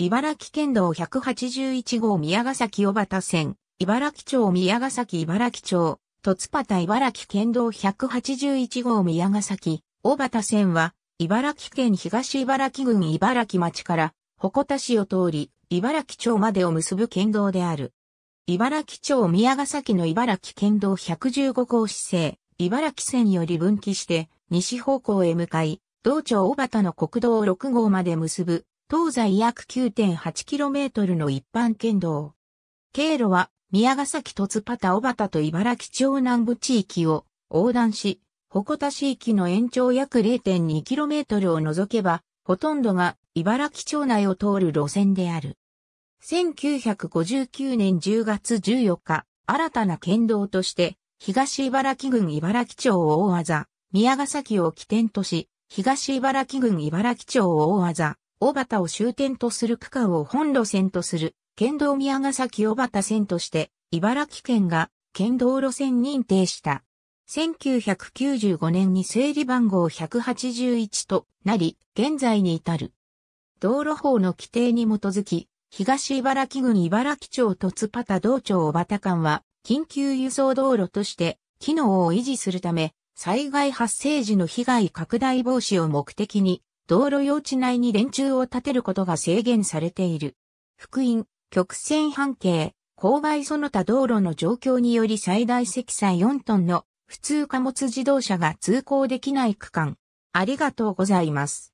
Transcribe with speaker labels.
Speaker 1: 茨城県道181号宮ヶ崎小畑線、茨城
Speaker 2: 町宮ヶ崎茨城町、戸津畑茨城県道181号宮ヶ崎小畑線は、茨城県東茨城郡茨城町から、鉾田市を通り、茨城町までを結ぶ県道である。茨城町宮ヶ崎の茨城県道115号市政、茨城線より分岐して、西方向へ向かい、道町小畑の国道6号まで結ぶ東西約 9.8km の一般県道。経路は、宮ヶ崎戸津パタ小畑と茨城町南部地域を横断し、鉾田市域の延長約 0.2km を除けば、ほとんどが茨城町内を通る路線である。1959年10月14日、新たな県道として、東茨城郡茨城町大技、宮ヶ崎を起点とし、東茨城郡茨城町大技、小畑を終点とする区間を本路線とする、県道宮ヶ崎小畑線として、茨城県が県道路線認定した。1995年に整理番号181となり、現在に至る。道路法の規定に基づき、東茨城郡茨城町と津畑道町小畑間は、緊急輸送道路として、機能を維持するため、災害発生時の被害拡大防止を目的に、道路用地内に電柱を建てることが制限されている。福音、曲線半径、勾配その他道路の状況により最大積載4トンの普通貨物自動車が通行でき
Speaker 1: ない区間。ありがとうございます。